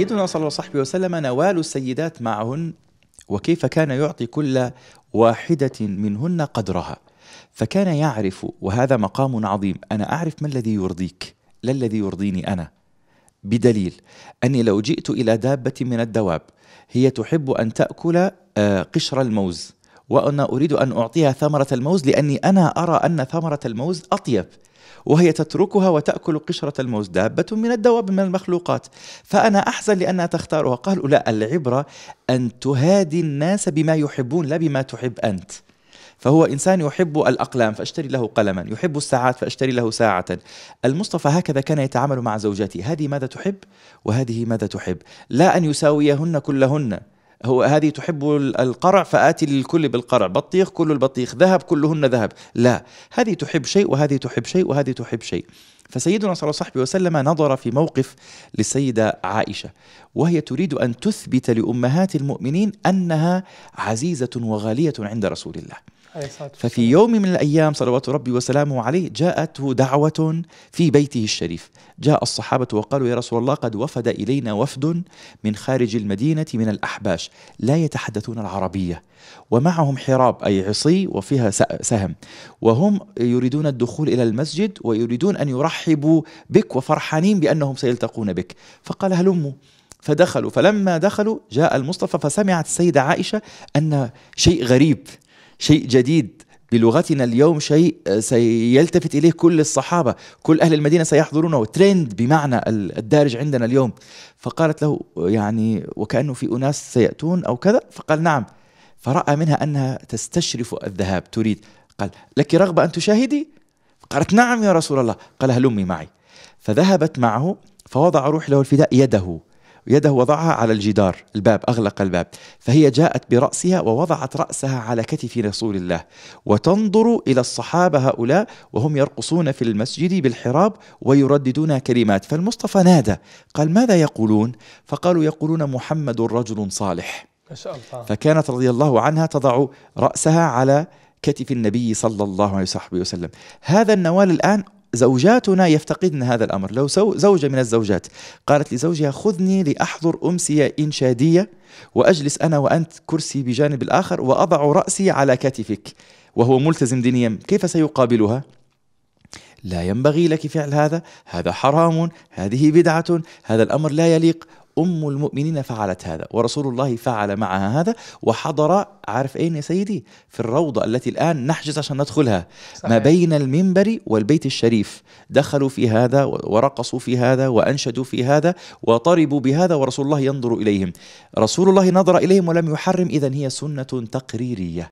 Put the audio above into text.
سيدنا صلى الله عليه وسلم نوال السيدات معهن وكيف كان يعطي كل واحدة منهن قدرها فكان يعرف وهذا مقام عظيم أنا أعرف ما الذي يرضيك لا الذي يرضيني أنا بدليل أني لو جئت إلى دابة من الدواب هي تحب أن تأكل آه، قشر الموز وأنا أريد أن أعطيها ثمرة الموز لأني أنا أرى أن ثمرة الموز أطيب وهي تتركها وتأكل قشرة الموز دابة من الدواب من المخلوقات فأنا أحزن لأنها تختارها قال لا العبرة أن تهادي الناس بما يحبون لا بما تحب أنت فهو إنسان يحب الأقلام فأشتري له قلما يحب الساعات فأشتري له ساعة المصطفى هكذا كان يتعامل مع زوجاته هذه ماذا تحب وهذه ماذا تحب لا أن يساويهن كلهن هو هذه تحب القرع فآتي للكل بالقرع بطيخ كل البطيخ ذهب كلهن ذهب لا هذه تحب شيء وهذه تحب شيء وهذه تحب شيء فسيدنا صلى الله عليه وسلم نظر في موقف للسيدة عائشة وهي تريد أن تثبت لأمهات المؤمنين أنها عزيزة وغالية عند رسول الله ففي يوم من الأيام صلوات ربي وسلامه عليه جاءته دعوة في بيته الشريف جاء الصحابة وقالوا يا رسول الله قد وفد إلينا وفد من خارج المدينة من الأحباش لا يتحدثون العربية ومعهم حراب أي عصي وفيها سهم وهم يريدون الدخول إلى المسجد ويريدون أن يرحبوا بك وفرحانين بأنهم سيلتقون بك فقال هلموا فدخلوا فلما دخلوا جاء المصطفى فسمعت السيدة عائشة أن شيء غريب شيء جديد بلغتنا اليوم شيء آه، سيلتفت اليه كل الصحابه، كل اهل المدينه سيحضرونه، ترند بمعنى الدارج عندنا اليوم، فقالت له يعني وكانه في اناس سياتون او كذا، فقال نعم، فراى منها انها تستشرف الذهاب تريد، قال لك رغبه ان تشاهدي؟ قالت نعم يا رسول الله، قال هلمي معي، فذهبت معه فوضع روح له الفداء يده يده وضعها على الجدار الباب أغلق الباب فهي جاءت برأسها ووضعت رأسها على كتف رسول الله وتنظر إلى الصحابة هؤلاء وهم يرقصون في المسجد بالحراب ويرددون كلمات فالمصطفى نادى قال ماذا يقولون فقالوا يقولون محمد رجل صالح ما شاء الله فكانت رضي الله عنها تضع رأسها على كتف النبي صلى الله عليه وسلم هذا النوال الآن زوجاتنا يفتقدن هذا الأمر لو زوجة من الزوجات قالت لزوجها خذني لأحضر أمسية إنشادية وأجلس أنا وأنت كرسي بجانب الآخر وأضع رأسي على كتفك وهو ملتزم دينيا كيف سيقابلها؟ لا ينبغي لك فعل هذا هذا حرام هذه بدعة هذا الأمر لا يليق أم المؤمنين فعلت هذا ورسول الله فعل معها هذا وحضر عارف أين يا سيدي في الروضة التي الآن نحجز عشان ندخلها صحيح. ما بين المنبر والبيت الشريف دخلوا في هذا ورقصوا في هذا وأنشدوا في هذا وطربوا بهذا ورسول الله ينظر إليهم رسول الله نظر إليهم ولم يحرم إذا هي سنة تقريرية